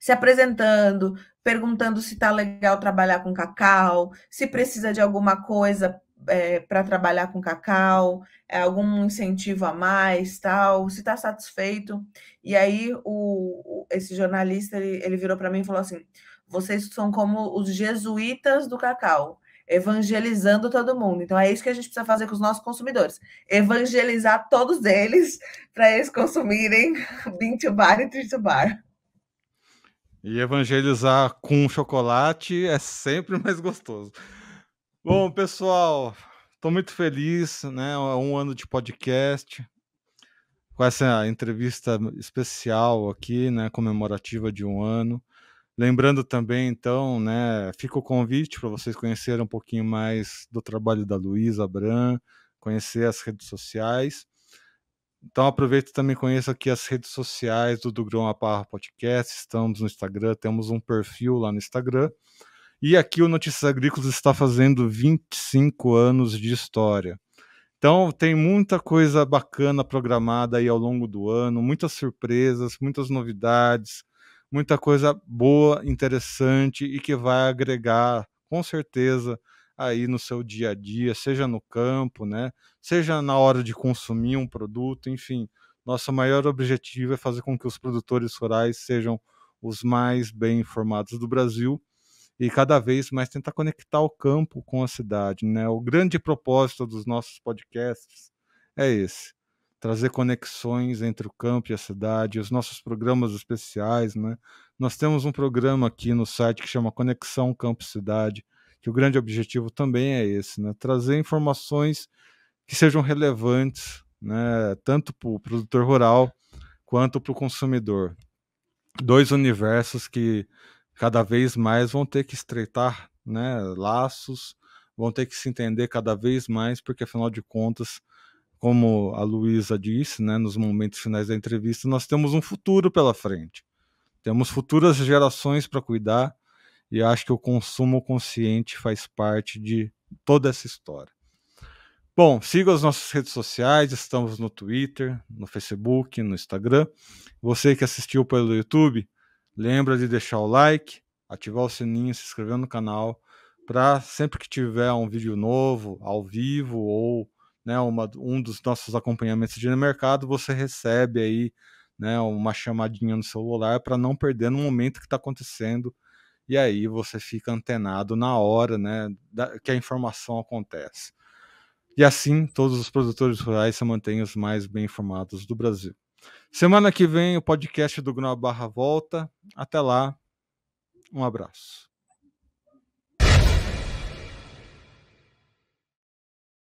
se apresentando, perguntando se tá legal trabalhar com cacau, se precisa de alguma coisa é, para trabalhar com cacau, é, algum incentivo a mais, tal, se está satisfeito. E aí o, o esse jornalista ele, ele virou para mim e falou assim: vocês são como os jesuítas do cacau evangelizando todo mundo. Então é isso que a gente precisa fazer com os nossos consumidores: evangelizar todos eles para eles consumirem <laughs> bean to bar e tree to bar. E evangelizar com chocolate é sempre <laughs> mais gostoso. Bom, pessoal, estou muito feliz, né? Um ano de podcast com essa entrevista especial aqui, né? Comemorativa de um ano. Lembrando também, então, né, fica o convite para vocês conhecerem um pouquinho mais do trabalho da Luísa Bran, conhecer as redes sociais. Então aproveito também conheça aqui as redes sociais do Dugrão Aparra Podcast. Estamos no Instagram, temos um perfil lá no Instagram. E aqui o Notícias Agrícolas está fazendo 25 anos de história. Então tem muita coisa bacana programada aí ao longo do ano, muitas surpresas, muitas novidades, muita coisa boa, interessante e que vai agregar com certeza aí no seu dia a dia, seja no campo, né? Seja na hora de consumir um produto, enfim. Nosso maior objetivo é fazer com que os produtores rurais sejam os mais bem informados do Brasil e cada vez mais tentar conectar o campo com a cidade, né? O grande propósito dos nossos podcasts é esse trazer conexões entre o campo e a cidade, os nossos programas especiais, né? Nós temos um programa aqui no site que chama Conexão Campo Cidade, que o grande objetivo também é esse, né? Trazer informações que sejam relevantes, né? Tanto para o produtor rural quanto para o consumidor. Dois universos que cada vez mais vão ter que estreitar, né? Laços, vão ter que se entender cada vez mais, porque afinal de contas como a Luísa disse, né, nos momentos finais da entrevista, nós temos um futuro pela frente. Temos futuras gerações para cuidar e acho que o consumo consciente faz parte de toda essa história. Bom, siga as nossas redes sociais, estamos no Twitter, no Facebook, no Instagram. Você que assistiu pelo YouTube, lembra de deixar o like, ativar o sininho, se inscrever no canal, para sempre que tiver um vídeo novo, ao vivo ou né, uma, um dos nossos acompanhamentos de mercado, você recebe aí né, uma chamadinha no celular para não perder no momento que está acontecendo. E aí você fica antenado na hora né, da, que a informação acontece. E assim, todos os produtores rurais se mantêm os mais bem informados do Brasil. Semana que vem, o podcast do Grão Barra volta. Até lá, um abraço.